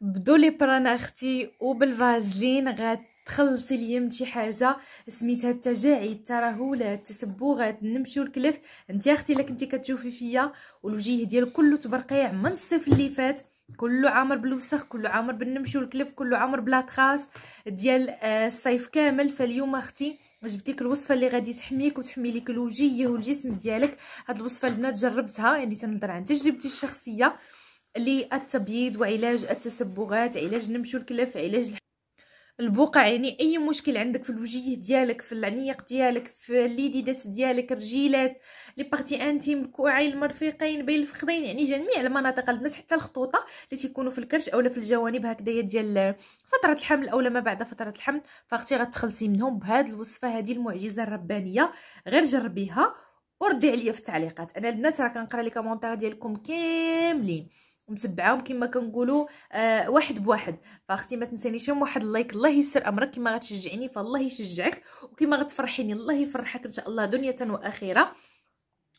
بدو لي اختي وبالفازلين غتخلصي ليا من شي حاجه سميتها التجاعيد الترهلات التسبغات نمشيو الكلف انت اختي الا كنتي كتشوفي فيا والوجيه ديالك كله تبرقيع من الصيف اللي فات كله عامر بالوسخ كله عامر بالنمشي والكلف كله عامر بلاطخاص ديال آه، الصيف كامل فاليوم اختي جبتيك الوصفه اللي غادي تحميك وتحمي لك الوجيه والجسم ديالك هاد الوصفه البنات جربتها يعني تنهضر عن تجربتي الشخصيه للتبييض وعلاج التسبغات علاج نمشو الكلف علاج البقع يعني اي مشكل عندك في الوجيه ديالك في العنيق ديالك في ليديدات ديالك رجيلات لي بارتي انتيم الكوعين المرفقين بين الفخذين يعني جميع المناطق المسح حتى الخطوطه اللي تيكونوا في الكرش اولا في الجوانب هكذايا ديال فتره الحمل اولا ما بعد فتره الحمل فاختي غتخلصي منهم بهذه الوصفه هذه المعجزه الربانيه غير جربيها وردي عليا في التعليقات انا البنات راه كنقرا لي كومونتير ديالكم كاملين ومتبعاهم كما كنقولوا آه واحد بواحد فاختي ما تنسانيش واحد اللايك الله يسر امرك كما غتشجعني فالله يشجعك وكما غتفرحيني الله يفرحك ان شاء الله دنيا واخره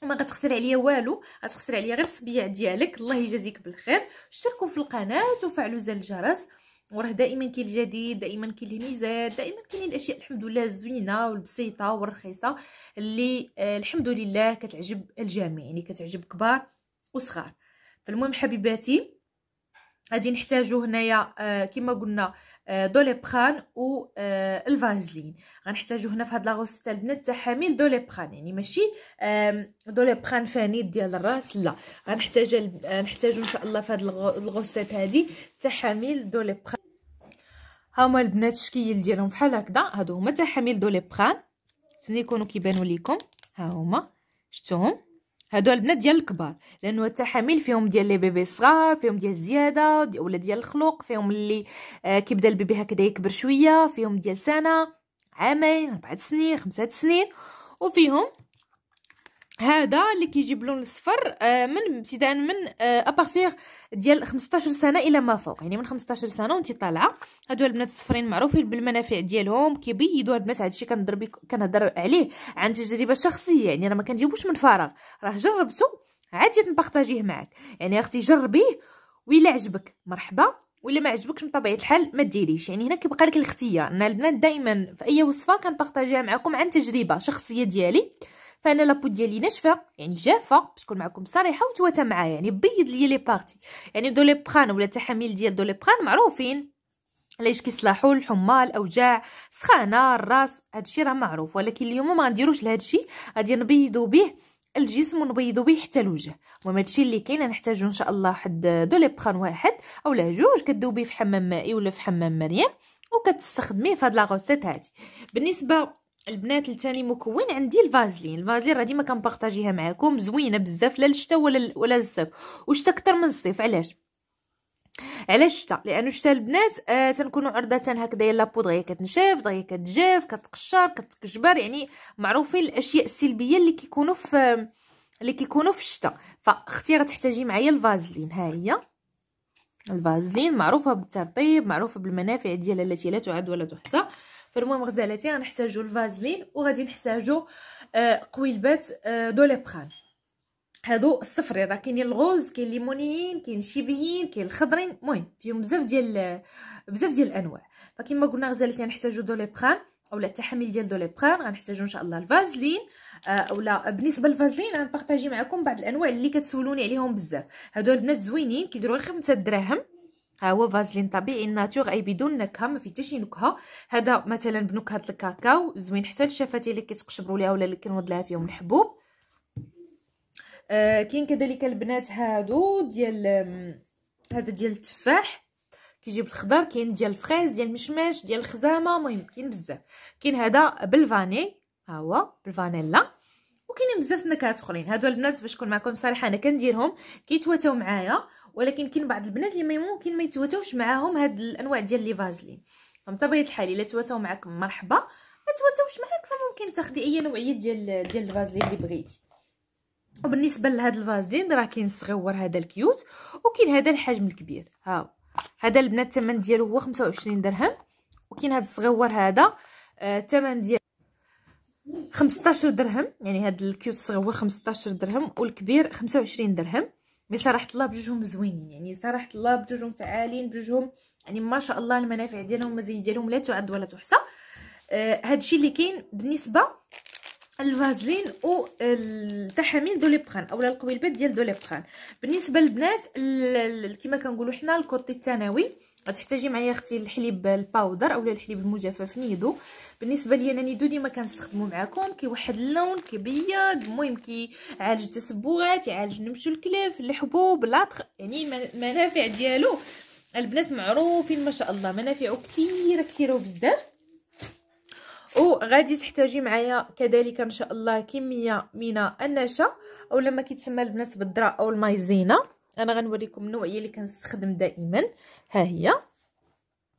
وما غتخسر عليا والو غتخسر عليا غير الصبيع ديالك الله يجازيك بالخير اشتركوا في القناه وفعلوا زر الجرس وراه دائما كاين الجديد دائما كاين الميزات دائما كاين الاشياء الحمد لله الزوينه والبسيطه والرخيصه اللي آه الحمد لله كتعجب الجميع يعني كتعجب كبار وصغار فالمهم حبيباتي غادي نحتاجو هنايا آه كما قلنا آه بخان و آه الفازلين غنحتاجو هنا في هاد البنات تاع البنات دو لي بخان يعني ماشي بخان فانيد ديال الراس لا غنحتاج آه، نحتاجو ان شاء الله في هاد الغوسات هادي تاع حامل دوليبران ها هما البنات الشكيل ديالهم بحال هكذا هادو هما تاع لي بخان تمن يكونوا كيبانوا ليكم ها هما شفتوهم هادو البنات ديال الكبار لانه التحاميل فيهم ديال لي بيبي صغار فيهم ديال الزياده ولا ديال الخلوق فيهم اللي آه، كيبدا البيبي هكذا يكبر شويه فيهم ديال سنه عامين اربع سنين خمسة سنين وفيهم هذا اللي كيجيب لون الصفر آه، من ابتداء من ابارتير آه، ديال 15 سنه الى ما فوق يعني من 15 سنه وانت طالعه هادو البنات الصفرين معروفين بالمنافع ديالهم كيبيضوا هاد البنات هادشي كنضرب كنهضر عليه عن تجربه شخصيه يعني راه ما كنجيبوش من فراغ راه جربته عادي نبارطاجيه معاك يعني اختي جربيه ويلا عجبك مرحبا ولا ما عجبكش من طبيعه الحال ما ديريش يعني هنا كيبقى لك الاختيار ان البنات دائما في اي وصفه كنبارطاجيها معكم عن تجربه شخصيه ديالي فانا لابو ديالي ناشفه يعني جافه باش نكون معكم صريحه وتواتا معايا يعني بيض ليا لي بارتي يعني دوليبران ولا التحاميل ديال دو دوليبران معروفين علاش كيصلحوا الحمى الاوجاع سخانه الراس هادشي راه معروف ولكن اليوم ما غنديروش لهادشي غادي نبيضوا به الجسم ونبيضوا به حتى الوجه المهم هادشي اللي كاين نحتاجو ان شاء الله واحد دو دوليبران واحد اولا جوج كدوبيه في حمام مائي ولا في حمام مريم وكتستخدميه في هاد لا هادي بالنسبه البنات الثاني مكون عندي الفازلين الفازلين راه ديما كنبارطاجيها معاكم زوينه بزاف لا الشتاء ولا ولا الصيف والشتاء اكثر من الصيف علاش علاش الشتاء لانه الشتاء البنات آه تنكونوا عرضه هكذا يلا بو هي كتنشف دغيا كتجاف كتقشر كتكجبر يعني معروفين الاشياء السلبيه اللي كيكونوا في اللي كيكونوا في الشتاء فاختي غتحتاجي معايا الفازلين ها هي الفازلين معروفه بالترطيب معروفه بالمنافع ديالها التي لا تعد ولا تحصى فالمهم غزالتي غنحتاجو الفازلين وغادي نحتاجو آه، قويلبات آه، دوليبران هادو الصفر هذا كاينين الغوز كاين الليمونيين كاين الشيبيين كاين الخضرين المهم فيهم بزاف ديال بزاف ديال الانواع فكما قلنا غزالتي غنحتاجو دوليبران اولا التحاميل ديال دوليبران غنحتاجو ان شاء الله الفازلين آه، اولا بالنسبه للفازلين غنبارطاجي معكم بعض الانواع اللي كتسولوني عليهم بزاف هادو البنات زوينين كيديروا غير 5 دراهم ها هو فازلين طبيعي ناتور اي بدون نكهه ما فيه حتى شي نكهه هذا مثلا بنكهه الكاكاو زوين حتى الشفاتي اللي كيتقشبروا ليها ولا اللي كنوض لها فيهم الحبوب آه كاين كذلك البنات هادو ديال هذا ديال التفاح كيجيب الخضر كاين ديال الفريز ديال المشماش ديال الخزامه المهم كاين بزاف كاين هذا بالفاني ها هو بالفانيلا وكاينين بزاف النكهات اخرين هادو البنات باش نكون معكم صريحه انا كنديرهم كيتواتاو معايا ولكن كاين بعض البنات اللي ما يمكن ما يتواتوش معاهم هاد الانواع ديال لي فازلين فمطبيعه الحال الا تواتاو معاك مرحبا ما تواتوش معاك فممكن تاخدي اي نوعيه ديال ديال الفازلين اللي بغيتي وبالنسبه لهاد الفازلين راه كاين الصغيور هذا الكيوت وكاين هذا الحجم الكبير ها هذا البنات الثمن ديالو هو 25 درهم وكاين هذا الصغيور آه، هذا الثمن ديال 15 درهم يعني هذا الكيوت الصغير 15 درهم والكبير 25 درهم مي صراحه الله بجوجهم زوينين يعني صراحه الله بجوجهم فعالين بجوجهم يعني ما شاء الله المنافع ديالهم المزايا ديالهم لا تعد ولا تحصى آه هادشي اللي كاين بالنسبه الفازلين دو ليبخان اولا القويلبات ديال دو ليبخان بالنسبه للبنات كيما كنكولو حنا الكوتي الثانوي غتحتاجي معايا اختي الحليب الباودر اولا الحليب المجفف نيدو بالنسبه ليا انا نيدو ديما كنستخدمو معاكم كيوحد اللون كيبيض المهم كيعالج التسبغات يعالج نمشو الكلاف الحبوب لاطخ يعني المنافع ديالو البنات معروفين ما شاء الله منافعو كثيره كثيره وبزاف وغادي تحتاجي معايا كذلك ان شاء الله كميه من النشا اولا ما كيتسمى البنات بالذره او المايزينا انا غنوريكم النوعيه اللي كنستخدم دائما ها هي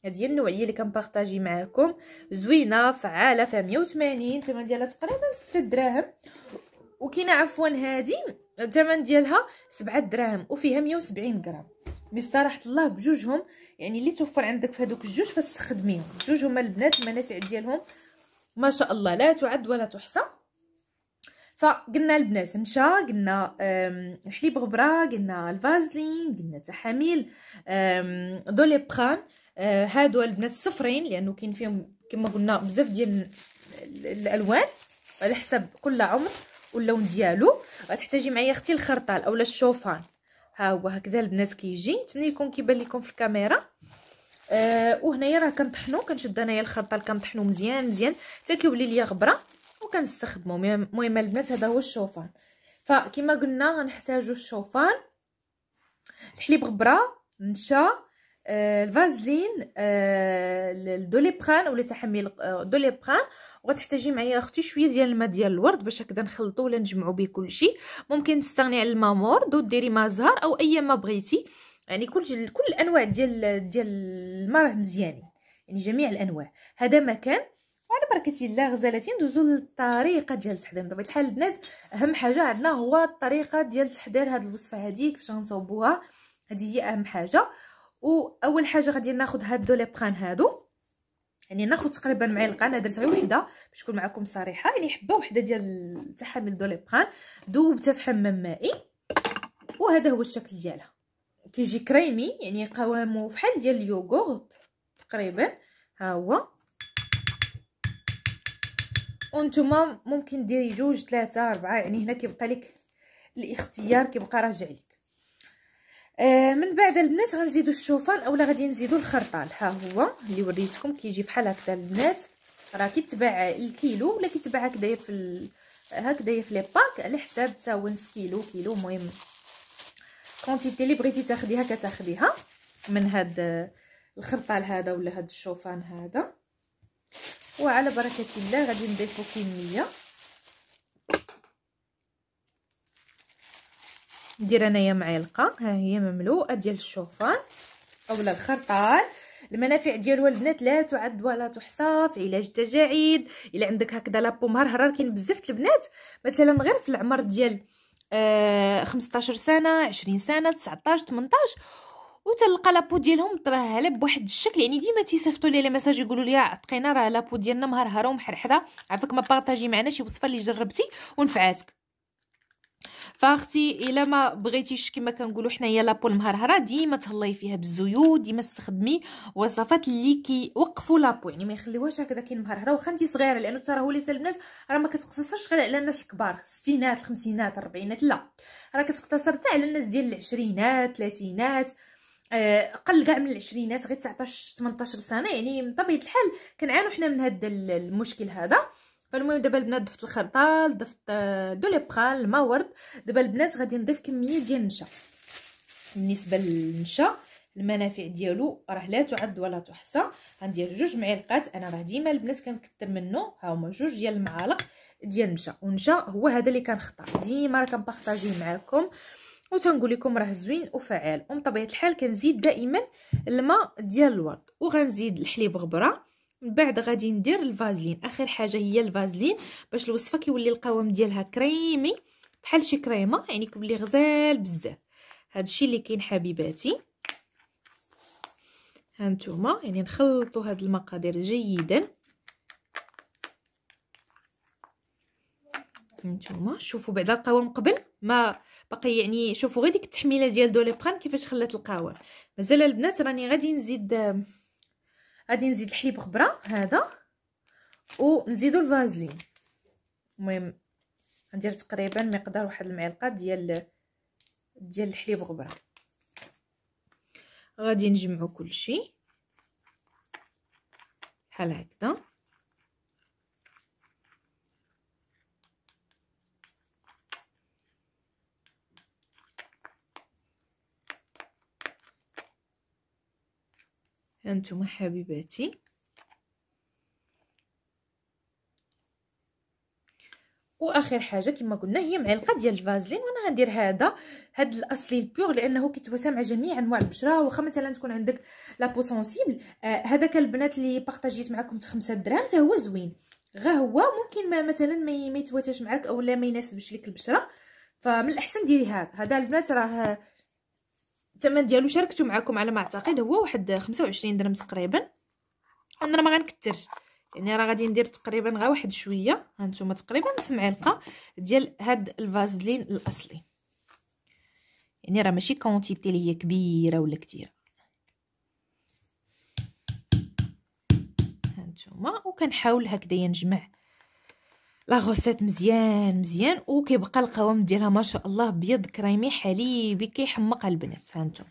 هذه هي النوعيه اللي كنبارطاجي معاكم زوينه فعاله فيها 180 الثمن ديالها تقريبا 6 دراهم وكاينه عفوا هذه الثمن ديالها 7 دراهم وفيها 170 غرام مي صراحه الله بجوجهم يعني اللي توفر عندك في هذوك الجوج فاستخدميهم جوج هما البنات المنافع ديالهم ما شاء الله لا تعد ولا تحصى فقلنا البنات نشا قلنا الحليب غبره قلنا الفازلين قلنا تحاميل دوليبران آه، هادو البنات صفرين لانه كاين فيهم كما قلنا بزاف ديال الالوان على حسب كل عمر واللون ديالو غتحتاجي معايا اختي الخرطال اولا الشوفان ها هو هكذا البنات كيجي تمنى نتمنى يكون كيبان لكم في الكاميرا أه وهنايا راه كنطحنو كنشد انايا الخرطال كنطحنو مزيان مزيان حتى كيولي ليا غبره وكنستخدمو المهم البنات هذا هو الشوفان فكما قلنا غنحتاجو الشوفان الحليب غبره نشا آه، الفازلين آه، الدوليبران ولا تحميل الدوليبران آه، وغتحتاجي معايا اختي شويه ديال الماء ديال الورد باش هكذا نخلطو ولا نجمعو به كلشي ممكن تستغني على الماء مورد وديري ماء زهر او اي ما بغيتي يعني كل كل الانواع ديال ديال الماء راه مزيانين يعني جميع الانواع هذا مكان وعلى بركه الله غزالتي ندوزو للطريقه ديال التحضير بطبيعه الحال البنات اهم حاجه عندنا هو الطريقه ديال تحضير هاد الوصفه هادي كيفاش غنصوبوها هادي هي اهم حاجه واول حاجه غادي ناخذ هاد دو دوليبران هادو يعني ناخذ تقريبا معلقه انا درت غير وحده باش نكون معكم صريحه يعني حبه وحده ديال تحامل دوليبران دوبتها في حمام مائي وهذا هو الشكل ديالها كيجي كريمي يعني قوامه بحال ديال اليوغورت تقريبا ها هو وانتم ممكن ديري جوج ثلاثة أربعة يعني هنا كيبقى لك الاختيار كيبقى راجع لك آه من بعد البنات غنزيدو الشوفان اولا غادي نزيدو الخرطال ها هو اللي وريتكم كيجي بحال هكدا البنات راه كيتباع الكيلو ولا كيتباع هكدايا في ال... هكذايا في لي باك على حساب تا هو نص كيلو كيلو المهم كونتيتي اللي بغيتي تاخديها كتاخديها من هاد الخرطال هذا ولا هاد الشوفان هذا وعلى بركه الله غادي نضيفو كميه ندير انايا معلقه ها هي مملوءه ديال الشوفان اولا الخرطال المنافع ديالو البنات لا تعد ولا تحصى في علاج التجاعيد الا عندك هكذا لابو مهرهرار كاين بزاف البنات مثلا غير في العمر ديال آه 15 سنه 20 سنه 19 18 وتلقى لابو ديالهم مطرهله بواحد الشكل يعني ديما تيصيفطوا لي لي ميساج يقولوا لي لقينا راه لابو ديالنا مهرهره ومحرحره عافاك ما بارطاجي معنا شي وصفه اللي جربتي ونفعاتك فاختي الا ما بغيتيش كما كنقولوا حنايا لابو المهرهره ديما تهلاي فيها بالزيوت ديما استخدمي وصفات اللي كيوقفوا لابو يعني ما يخليوهاش هكذا كاين مهرهره واخا انت صغيره لانه هو ليس البنات راه ما كتقتصرش غير على الناس الكبار الستينات الخمسينات الربعينات لا راه كتقتصر حتى على الناس ديال العشرينات ثلاثينات آه، قل كاع من العشرينات غير 19 18 سنه يعني بطبيعة طبيعه الحال كنعانوا حنا من هذا المشكل هذا فالمهم دابا البنات ضفت الخرطال ضفت آه، دو بخال ما ورد دابا البنات غادي نضيف كميه ديال النشا بالنسبه للنشا المنافع ديالو راه لا تعد ولا تحصى غندير جوج معلقات انا راه ديما البنات كنكثر منه ها هما جوج ديال المعالق ديال النشا والنشا هو هذا اللي كنختار ديما راه كنبارطاجيه معاكم آه وتنقول لكم راه زوين وفعال طبيعه الحال كنزيد دائما الماء ديال الورد وغنزيد الحليب غبره من بعد غادي ندير الفازلين اخر حاجه هي الفازلين باش الوصفه كيولي القوام ديالها كريمي بحال شي كريمه يعني كيولي غزال بزاف هادشي اللي كاين حبيباتي هانتوما يعني نخلطوا هاد المقادير جيدا هانتوما شوفوا بعدا القوام قبل ما باقي يعني شوفوا غير ديك التحميله ديال دوليبران كيفاش خلات القهوه مازال البنات راني غادي نزيد غادي نزيد الحليب غبره هذا ونزيدو الفازلين المهم غندير تقريبا مقدار واحد المعلقه ديال ديال الحليب غبره غادي نجمعو كلشي بحال هكذا أنتم حبيباتي واخر حاجه كما قلنا هي معلقه ديال الفازلين وانا غندير هذا هذا الاصلي البيور لانه كيتواسى مع جميع انواع البشره واخا مثلا تكون عندك لابو آه، سونسيبل هذاك آه البنات اللي بارطاجيت معكم 5 درهم حتى هو زوين غا هو ممكن ما مثلا ما يتواتاش معك اولا ما يناسبش ليك البشره فمن الاحسن ديري هذا هذا البنات راه الثمن ديالو شاركته معكم على ما اعتقد هو واحد 25 درهم تقريبا انا ما غنكثرش يعني راه غادي ندير تقريبا غير واحد شويه هانتوما تقريبا نص معلقه ديال هاد الفازلين الاصلي يعني راه ماشي كونتيتي اللي هي كبيره ولا ها هانتوما وكنحاول هكذا نجمع لا غوسيت مزيان مزيان وكيبقى القوام ديالها ما شاء الله بيض كريمي حليبي كيحمق البنات هانتوم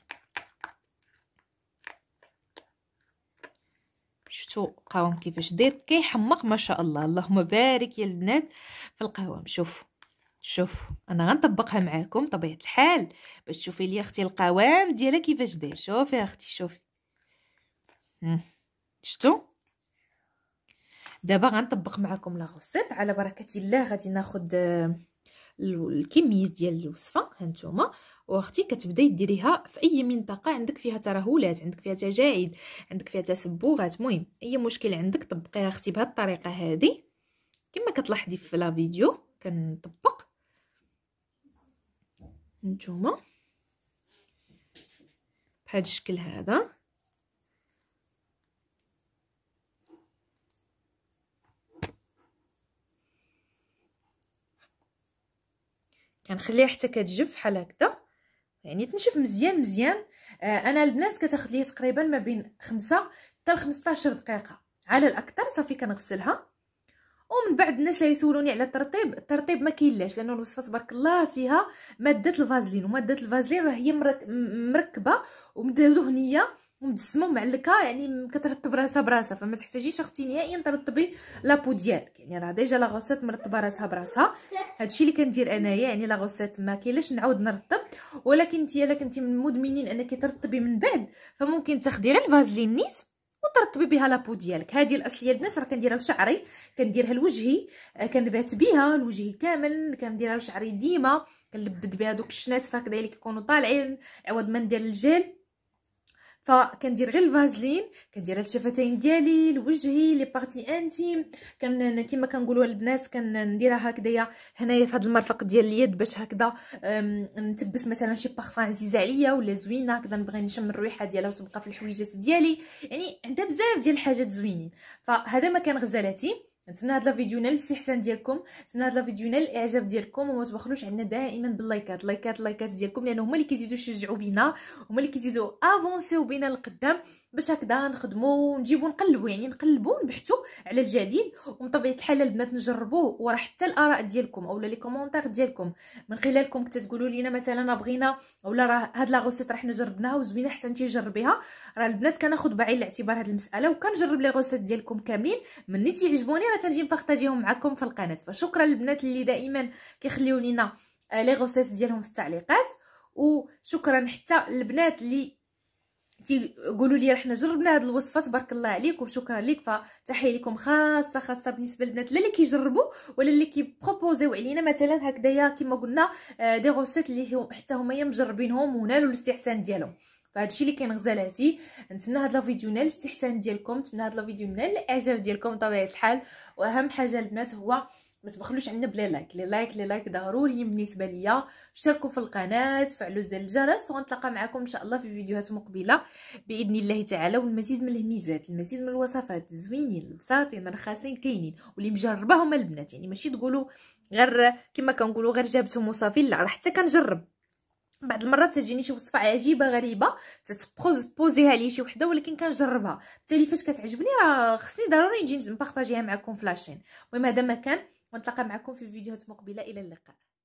شفتوا القوام كيفاش داير كيحمق ما شاء الله اللهم بارك يا البنات في القوام شوفوا شوف انا غنطبقها معاكم طبيعه الحال باش تشوفي لي اختي القوام ديالها كيفاش داير شوفي اختي شوفي شفتوا دابا غنطبق معكم لا على بركه الله غادي ناخذ آه، الكميه ديال الوصفه هانتوما واختي كتبداي ديريها في اي منطقه عندك فيها ترهلات عندك فيها تجاعيد عندك فيها تسبغات مهم اي مشكل عندك طبقيها اختي بهذه الطريقه هذه كما كتلاحظي في لا فيديو كنطبق هانتوما بهذا الشكل هذا كنخليها حتى كتجف بحال هكذا يعني تنشف مزيان مزيان آه انا البنات كتاخذ لي تقريبا ما بين خمسة حتى 15 دقيقه على الاكثر صافي كنغسلها ومن بعد الناس اللي يسولوني على الترطيب الترطيب ما كاينلاش لانه الوصفه تبارك الله فيها ماده الفازلين وماده الفازلين راه هي مركبه ومدهنيه ومجسمه معلكه يعني كترطب راسها براسها فما تحتاجيش اختي نهائيا ترطبي لابو ديالك يعني راه ديجا لا غوسيت مرطبه راسها براسها هادشي اللي كندير انايا يعني لا غوسيت ما كاينلاش نعاود نرطب ولكن انت الا كنتي من المدمنين انك ترطبي من بعد فممكن تاخدي غير الفازلين نيت وترطبي بها لابو ديالك هذه الاصليه البنات راه كنديرها لشعري كنديرها لوجهي آه، كنبات بها لوجهي كامل كنديرها لشعري ديما كنلبد بها دوك الشنات فهكذا اللي كيكونوا طالعين عوض ما ندير الجيل فكندير غير الفازلين كنديرها الشفتين ديالي لوجهي لي بارتي انتيم كان كما كنقولوا البنات كنديرها هكذايا هنايا في هذا المرفق ديال اليد باش هكذا نتبس مثلا شي بارفان عزيزه عليا ولا زوينه هكذا نبغي نشم الريحه ديالها وتبقى في الحويجات ديالي يعني عندها بزاف ديال الحاجات زوينين فهذا مكان غزالاتي نتمنى هاد لا فيديو نال الاستحسان ديالكم نتمنى هاد لا فيديو نال الاعجاب ديالكم وما تبخلوش علينا دائما باللايكات لايكات لايكات ديالكم لانه هما اللي كيزيدوا يشجعوا بينا هما اللي كيزيدوا افونسيو بينا لقدام باش هكذا نخدمو ونجيبو نقلبو يعني نقلبو نبحثو على الجديد ومطبيعة الحال البنات نجربوه وراه حتى الاراء ديالكم اولا لي كومونتير ديالكم من خلالكم كتقولوا لينا مثلا بغينا اولا راه هاد لا غوسيت راه حنا جربناها وزوينه حتى انت جربيها راه البنات كناخذ بعين الاعتبار هاد المساله وكنجرب لي غوسيت ديالكم كاملين مني تيعجبوني راه تنجي نبارطاجيهم معكم في القناه فشكرا البنات اللي دائما كيخليو لينا آه، لي غوسيت ديالهم في التعليقات وشكرا حتى البنات اللي تيقولوا لي احنا جربنا هاد الوصفه تبارك الله عليك وشكرا لك فتحيه لكم خاصه خاصه بالنسبه للبنات لا اللي كيجربوا ولا اللي كيبروبوزيو علينا مثلا هكذايا كما قلنا آه، دي غوسيت اللي حتى هما مجربينهم ونالوا الاستحسان ديالهم فهادشي اللي كاين غزالاتي نتمنى هاد لا فيديو نال الاستحسان ديالكم نتمنى هاد لا فيديو نال الاعجاب ديالكم بطبيعه الحال واهم حاجه البنات هو ما تبخلوش عنا بلا لايك لي لايك لي لايك ضروري بالنسبه ليا اشتركوا في القناه فعلوا زر الجرس وغنتلاقى معكم ان شاء الله في فيديوهات مقبله باذن الله تعالى والمزيد من الهميزات المزيد من الوصفات زوينين البساطين رخاصين كاينين واللي مجرباهم البنات يعني ماشي تقولوا غير كما كنقولوا غير جابتهم وصافي لا راه حتى كنجرب بعض المرات تجيني شي وصفه عجيبه غريبه تبوزيها لي شي وحده ولكن كنجربها بالتالي فاش كتعجبني راه خصني ضروري نجي نبارطاجيها معكم فلاشين المهم هذا ما كان ونتلاقى معكم في فيديوهات مقبله الى اللقاء